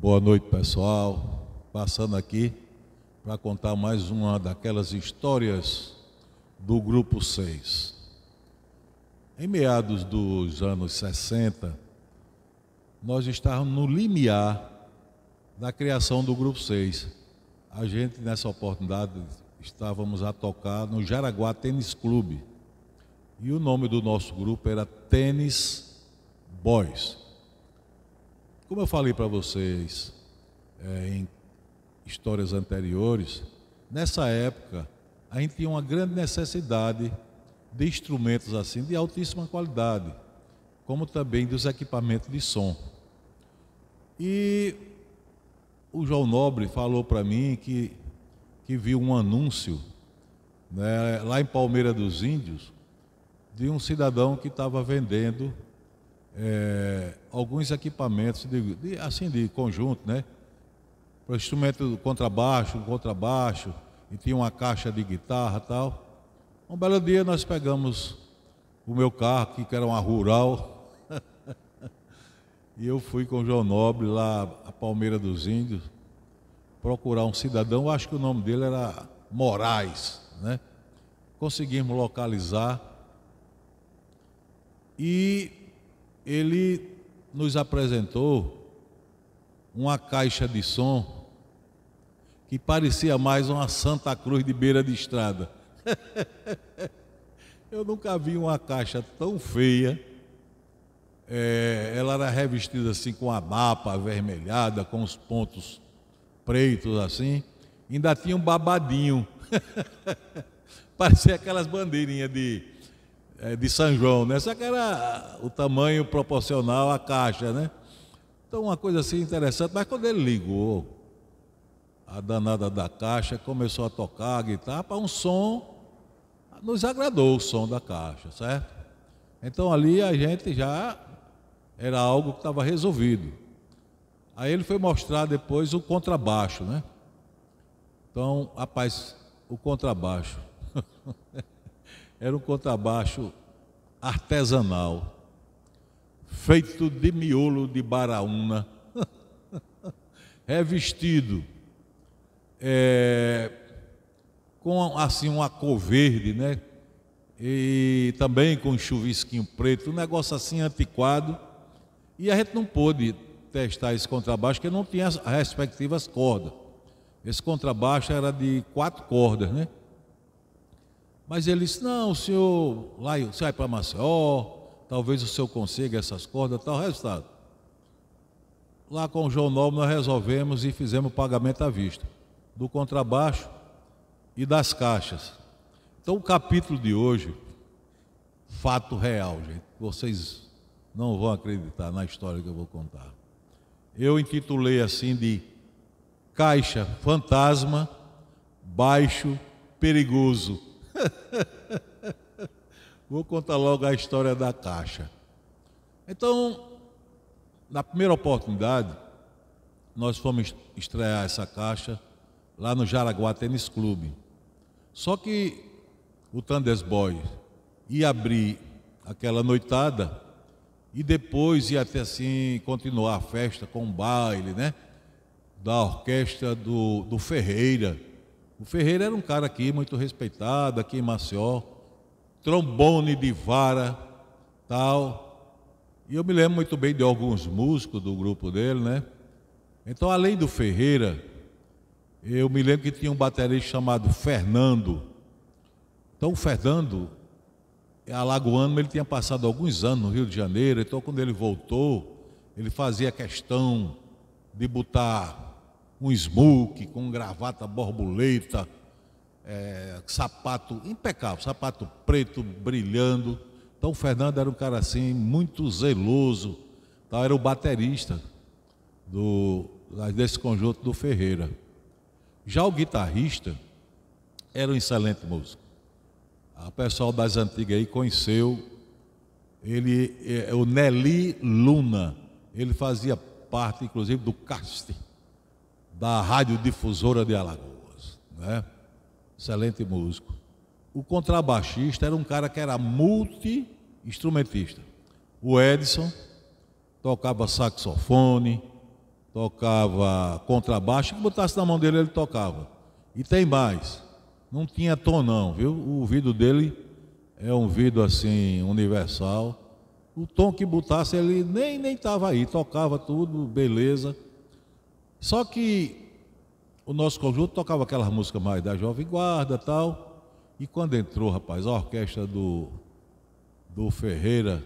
Boa noite, pessoal. Passando aqui para contar mais uma daquelas histórias do grupo 6. Em meados dos anos 60, nós estávamos no limiar da criação do grupo 6. A gente nessa oportunidade estávamos a tocar no Jaraguá Tênis Clube. E o nome do nosso grupo era Tênis Boys. Como eu falei para vocês é, em histórias anteriores, nessa época a gente tinha uma grande necessidade de instrumentos assim de altíssima qualidade, como também dos equipamentos de som. E o João Nobre falou para mim que, que viu um anúncio né, lá em Palmeira dos Índios de um cidadão que estava vendendo é, alguns equipamentos de, de, assim de conjunto, né? Para instrumento contrabaixo, contrabaixo, e tinha uma caixa de guitarra tal. Um belo dia nós pegamos o meu carro, que era uma rural, e eu fui com o João Nobre lá a Palmeira dos Índios procurar um cidadão, acho que o nome dele era Moraes, né? Conseguimos localizar e ele nos apresentou uma caixa de som que parecia mais uma Santa Cruz de beira de estrada. Eu nunca vi uma caixa tão feia. É, ela era revestida assim com a mapa avermelhada, com os pontos pretos assim. Ainda tinha um babadinho. Parecia aquelas bandeirinhas de, é, de São João, né? Só que era o tamanho proporcional à caixa, né? Então, uma coisa assim interessante. Mas quando ele ligou, a danada da caixa começou a tocar a guitarra para um som. Nos agradou o som da caixa, certo? Então ali a gente já era algo que estava resolvido. Aí ele foi mostrar depois o contrabaixo, né? Então, rapaz, o contrabaixo. Era um contrabaixo artesanal, feito de miolo de baraúna, revestido é, com assim uma cor verde, né? E também com um chuvisquinho preto, um negócio assim antiquado. E a gente não pôde testar esse contrabaixo, porque não tinha as respectivas cordas. Esse contrabaixo era de quatro cordas, né? Mas ele disse: Não, o senhor, lá você vai para Maceió, talvez o senhor consiga essas cordas, tal resultado. Lá com o João Nobre nós resolvemos e fizemos o pagamento à vista, do contrabaixo e das caixas. Então o capítulo de hoje, fato real, gente, vocês não vão acreditar na história que eu vou contar. Eu intitulei assim de Caixa Fantasma, Baixo Perigoso. Vou contar logo a história da caixa. Então, na primeira oportunidade, nós fomos estrear essa caixa lá no Jaraguá Tênis Clube. Só que o Thunders Boy ia abrir aquela noitada e depois ia até assim continuar a festa com o baile, né? Da orquestra do, do Ferreira. O Ferreira era um cara aqui muito respeitado, aqui em Maceió trombone de vara, tal. E eu me lembro muito bem de alguns músicos do grupo dele, né? Então, além do Ferreira, eu me lembro que tinha um baterista chamado Fernando. Então, o Fernando, é alagoano, ele tinha passado alguns anos no Rio de Janeiro, então, quando ele voltou, ele fazia questão de botar um smoke com gravata borboleta, é, sapato impecável, sapato preto brilhando. Então o Fernando era um cara assim, muito zeloso. Então, era o baterista do, desse conjunto do Ferreira. Já o guitarrista era um excelente músico. Ah, o pessoal das antigas aí conheceu ele, é, é o Nelly Luna. Ele fazia parte, inclusive, do casting da Rádio Difusora de Alagoas. Né? excelente músico. O contrabaixista era um cara que era multi-instrumentista. O Edson tocava saxofone, tocava contrabaixo, que botasse na mão dele ele tocava. E tem mais, não tinha tom não, viu? O ouvido dele é um ouvido assim universal. O tom que botasse ele nem nem estava aí, tocava tudo, beleza. Só que o nosso conjunto tocava aquelas músicas mais da Jovem Guarda tal. E quando entrou, rapaz, a orquestra do, do Ferreira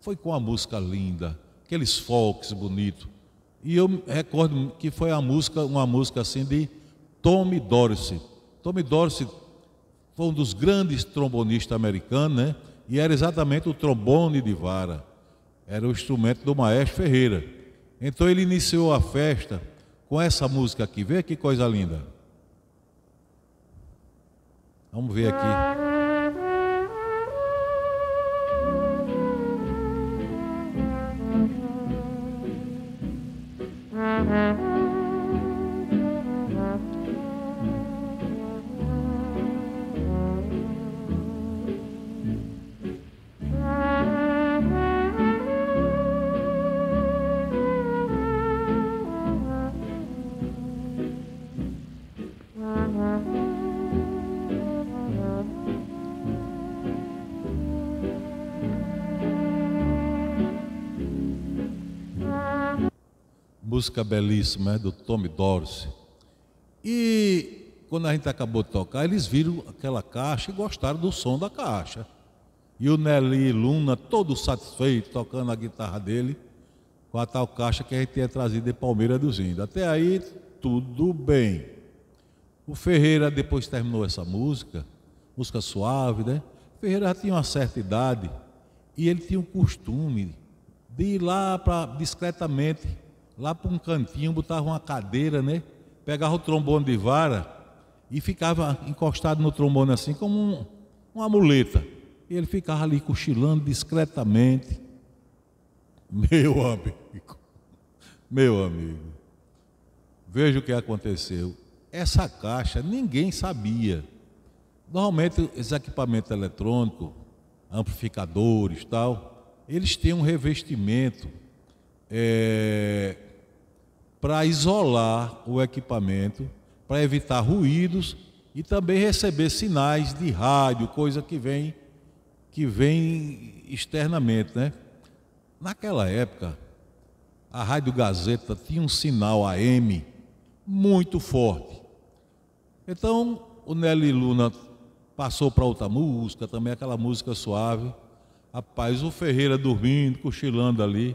foi com a música linda, aqueles folks bonitos. E eu recordo que foi a música, uma música assim de Tommy Dorsey. Tommy Dorsey foi um dos grandes trombonistas americanos, né? E era exatamente o trombone de vara. Era o instrumento do maestro Ferreira. Então ele iniciou a festa com essa música aqui. Vê que coisa linda. Vamos ver aqui. música belíssima, é do Tommy Dorsey. E quando a gente acabou de tocar, eles viram aquela caixa e gostaram do som da caixa. E o Nelly Luna, todo satisfeito, tocando a guitarra dele, com a tal caixa que a gente tinha trazido de Palmeira dos Índios. Até aí, tudo bem. O Ferreira depois terminou essa música, música suave, né? O Ferreira já tinha uma certa idade e ele tinha o costume de ir lá para discretamente lá para um cantinho, botava uma cadeira, né? Pegava o trombone de vara e ficava encostado no trombone assim, como um, uma muleta. E ele ficava ali cochilando discretamente. Meu amigo, meu amigo, veja o que aconteceu. Essa caixa ninguém sabia. Normalmente, esses equipamentos eletrônicos, amplificadores tal, eles têm um revestimento é, para isolar o equipamento, para evitar ruídos e também receber sinais de rádio, coisa que vem que vem externamente, né? Naquela época, a Rádio Gazeta tinha um sinal AM muito forte. Então, o Nelly Luna passou para outra música, também aquela música suave. Rapaz, o Ferreira dormindo, cochilando ali.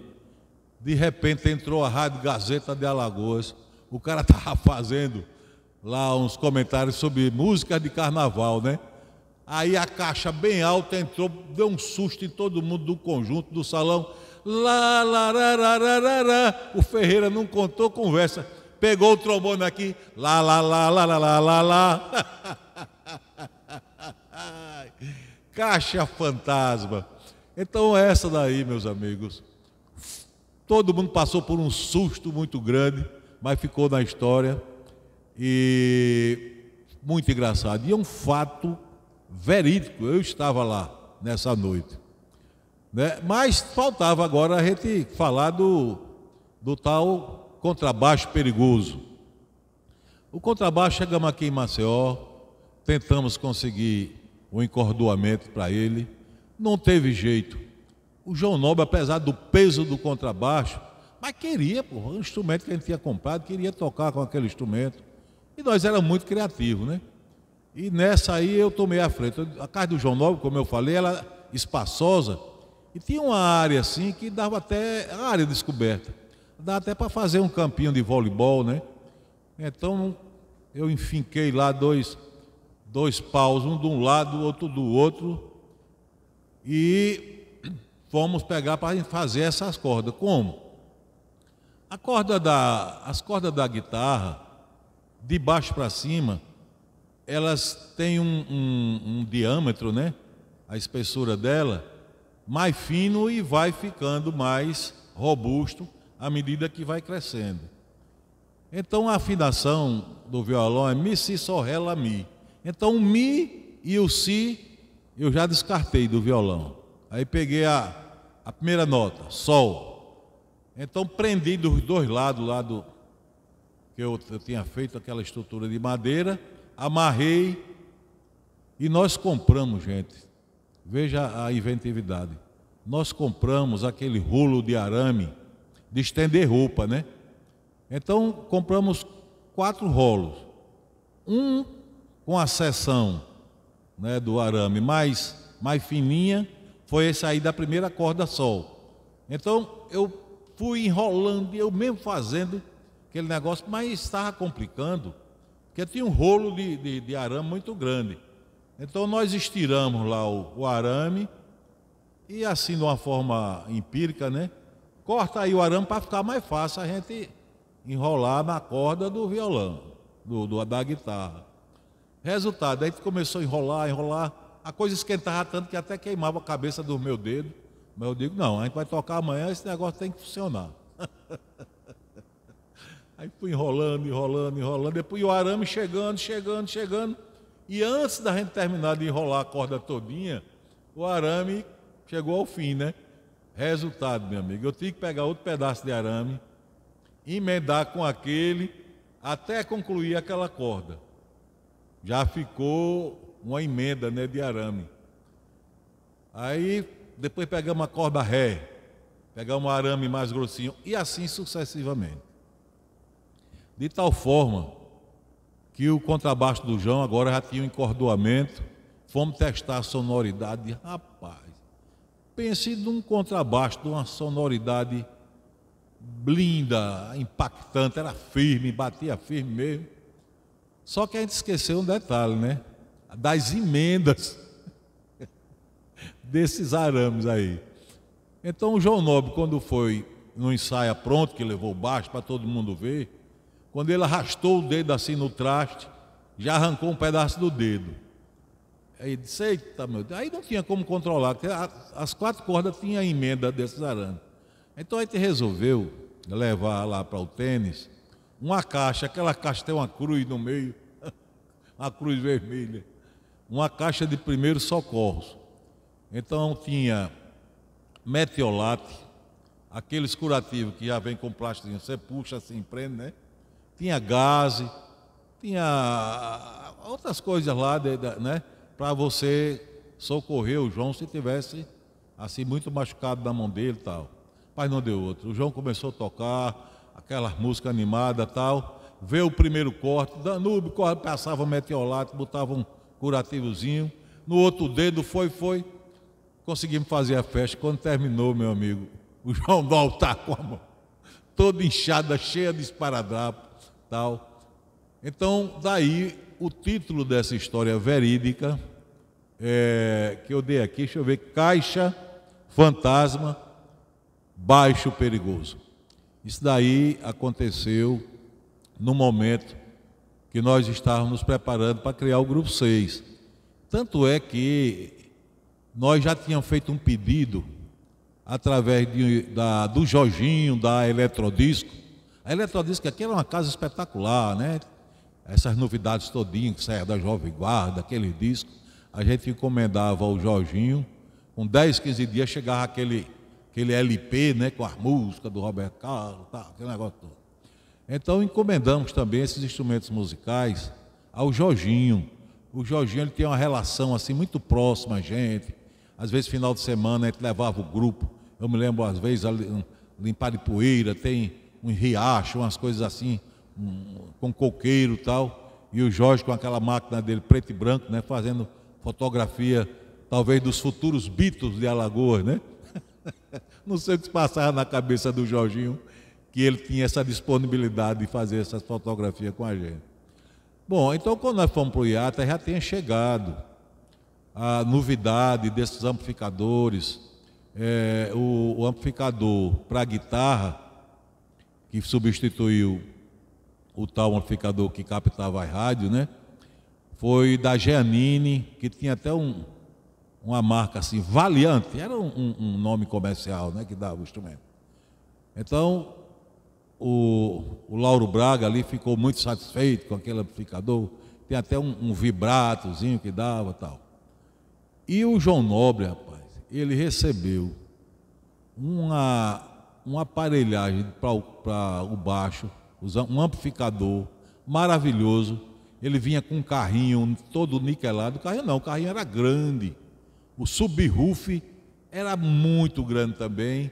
De repente entrou a Rádio Gazeta de Alagoas. O cara estava fazendo lá uns comentários sobre música de carnaval, né? Aí a caixa bem alta entrou, deu um susto em todo mundo do conjunto, do salão. Lá, lá, lá, lá, lá, lá, lá. O Ferreira não contou conversa. Pegou o trombone aqui. Lá, lá, lá, lá, lá, lá, lá, lá. caixa fantasma. Então, essa daí, meus amigos, Todo mundo passou por um susto muito grande, mas ficou na história e muito engraçado. E é um fato verídico, eu estava lá nessa noite. Né? Mas faltava agora a gente falar do, do tal contrabaixo perigoso. O contrabaixo chegamos aqui em Maceió, tentamos conseguir o um encordoamento para ele, não teve jeito. O João Nobre, apesar do peso do contrabaixo, mas queria, o instrumento que a gente tinha comprado, queria tocar com aquele instrumento. E nós éramos muito criativos, né? E nessa aí eu tomei a frente. A casa do João Nobre, como eu falei, ela espaçosa. E tinha uma área assim que dava até. área descoberta. Dava até para fazer um campinho de voleibol, né? Então eu enfinquei lá dois, dois paus, um de um lado, outro do outro. E fomos pegar para fazer essas cordas. Como? A corda da, as cordas da guitarra, de baixo para cima, elas têm um, um, um diâmetro, né? A espessura dela, mais fino e vai ficando mais robusto à medida que vai crescendo. Então a afinação do violão é Mi, Si, Sol, Ré, Lá, Mi. Então o Mi e o Si eu já descartei do violão. Aí peguei a, a primeira nota, Sol. Então prendi dos dois lados, lado que eu, eu tinha feito aquela estrutura de madeira, amarrei e nós compramos, gente. Veja a inventividade. Nós compramos aquele rolo de arame de estender roupa, né? Então compramos quatro rolos. Um com a seção né, do arame mais, mais fininha foi sair da primeira corda sol. Então eu fui enrolando, eu mesmo fazendo aquele negócio, mas estava complicando, porque tinha um rolo de, de, de arame muito grande. Então nós estiramos lá o, o arame e assim de uma forma empírica, né? Corta aí o arame para ficar mais fácil a gente enrolar na corda do violão, do, do da guitarra. Resultado, aí começou a enrolar, enrolar a coisa esquentava tanto que até queimava a cabeça do meu dedo. Mas eu digo, não, a gente vai tocar amanhã, esse negócio tem que funcionar. Aí fui enrolando, enrolando, enrolando. Depois o arame chegando, chegando, chegando. E antes da gente terminar de enrolar a corda todinha, o arame chegou ao fim, né? Resultado, meu amigo, eu tive que pegar outro pedaço de arame, emendar com aquele, até concluir aquela corda. Já ficou uma emenda né, de arame. Aí depois pegamos uma corda ré, pegamos um arame mais grossinho e assim sucessivamente. De tal forma que o contrabaixo do João agora já tinha um encordoamento, fomos testar a sonoridade, rapaz. Pense num contrabaixo, de uma sonoridade linda, impactante, era firme, batia firme mesmo. Só que a gente esqueceu um detalhe, né? das emendas desses arames aí. Então o João Nobre, quando foi no ensaio pronto, que levou baixo para todo mundo ver, quando ele arrastou o dedo assim no traste, já arrancou um pedaço do dedo. Aí disse, eita meu Deus, aí não tinha como controlar, porque as quatro cordas tinham emenda desses arames. Então a gente resolveu levar lá para o tênis uma caixa, aquela caixa tem uma cruz no meio, uma cruz vermelha uma caixa de primeiros socorros. Então tinha metiolate, aqueles curativos que já vem com plástico, você puxa assim, prende, né? Tinha gás, tinha ah, outras coisas lá, né? Para você socorrer o João se tivesse assim muito machucado na mão dele e tal. Mas não deu outro. O João começou a tocar aquela música animada tal. Veio o primeiro corte, Danúbio passava metiolate, botava um curativozinho. No outro dedo foi, foi. Conseguimos fazer a festa. Quando terminou, meu amigo, o João do altar tá com a mão toda inchada, cheia de esparadrapo, tal. Então, daí o título dessa história verídica é, que eu dei aqui, deixa eu ver, Caixa Fantasma Baixo Perigoso. Isso daí aconteceu no momento que nós estávamos preparando para criar o grupo 6. Tanto é que nós já tínhamos feito um pedido através de, da, do Jorginho, da Eletrodisco. A Eletrodisco aqui era uma casa espetacular, né? Essas novidades todinhas que saia da Jovem Guarda, aquele disco. A gente encomendava ao Jorginho, com 10, 15 dias chegava aquele, aquele LP, né? Com as músicas do Roberto Carlos, tá, aquele negócio todo. Então encomendamos também esses instrumentos musicais ao Jorginho. O Jorginho ele tem uma relação assim muito próxima a gente. Às vezes final de semana a gente levava o grupo. Eu me lembro às vezes limpar de poeira, tem um riacho, umas coisas assim, um, com coqueiro e tal. E o Jorge com aquela máquina dele preto e branco, né, fazendo fotografia talvez dos futuros Beatles de Alagoas, né? Não sei o que se passava na cabeça do Jorginho que ele tinha essa disponibilidade de fazer essas fotografias com a gente. Bom, então quando nós fomos para o IATA, já tinha chegado a novidade desses amplificadores, é, o, o amplificador para guitarra, que substituiu o tal amplificador que captava a rádio, né? Foi da Giannini, que tinha até um, uma marca assim, Valiante, era um, um nome comercial, né? Que dava o instrumento. Então, o, o Lauro Braga ali ficou muito satisfeito com aquele amplificador. Tem até um, um vibratozinho que dava tal. E o João Nobre, rapaz, ele recebeu uma, uma aparelhagem para o baixo, um amplificador maravilhoso. Ele vinha com um carrinho todo niquelado. O carrinho não, o carrinho era grande. O subwoof era muito grande também.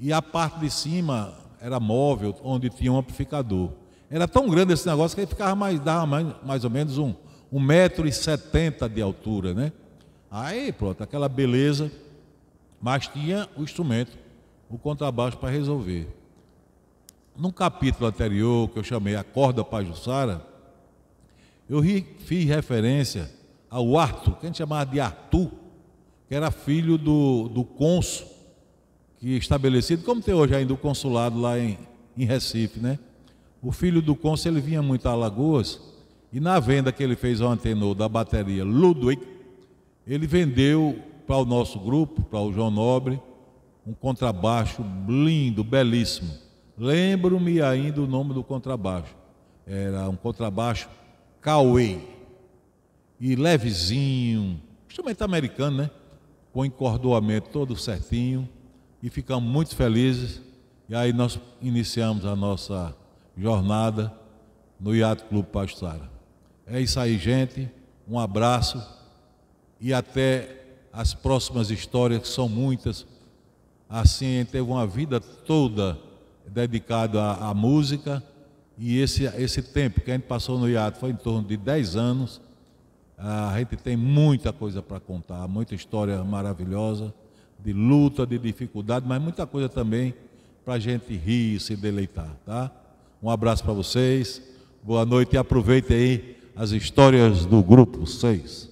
E a parte de cima era móvel, onde tinha um amplificador. Era tão grande esse negócio que ele ficava mais, dava mais, mais ou menos um, um metro e setenta de altura, né? Aí, pronto, aquela beleza, mas tinha o instrumento, o contrabaixo para resolver. Num capítulo anterior, que eu chamei A Corda para Jussara, eu ri, fiz referência ao Arthur, que a gente chamava de Arthur, que era filho do, do cônsul que estabelecido, como tem hoje ainda o consulado lá em, em Recife, né? O filho do cônsul, ele vinha muito a Alagoas, e na venda que ele fez ao antenor da bateria Ludwig, ele vendeu para o nosso grupo, para o João Nobre, um contrabaixo lindo, belíssimo. Lembro-me ainda o nome do contrabaixo. Era um contrabaixo Cauê. E levezinho, instrumento americano, né? Com encordoamento todo certinho e ficamos muito felizes. E aí nós iniciamos a nossa jornada no Iate Clube Pastara. É isso aí, gente. Um abraço e até as próximas histórias, que são muitas. Assim, teve uma vida toda dedicada à, à música e esse, esse tempo que a gente passou no Iate foi em torno de 10 anos. A gente tem muita coisa para contar, muita história maravilhosa de luta, de dificuldade, mas muita coisa também para a gente rir e se deleitar, tá? Um abraço para vocês, boa noite e aproveitem aí as histórias do grupo 6.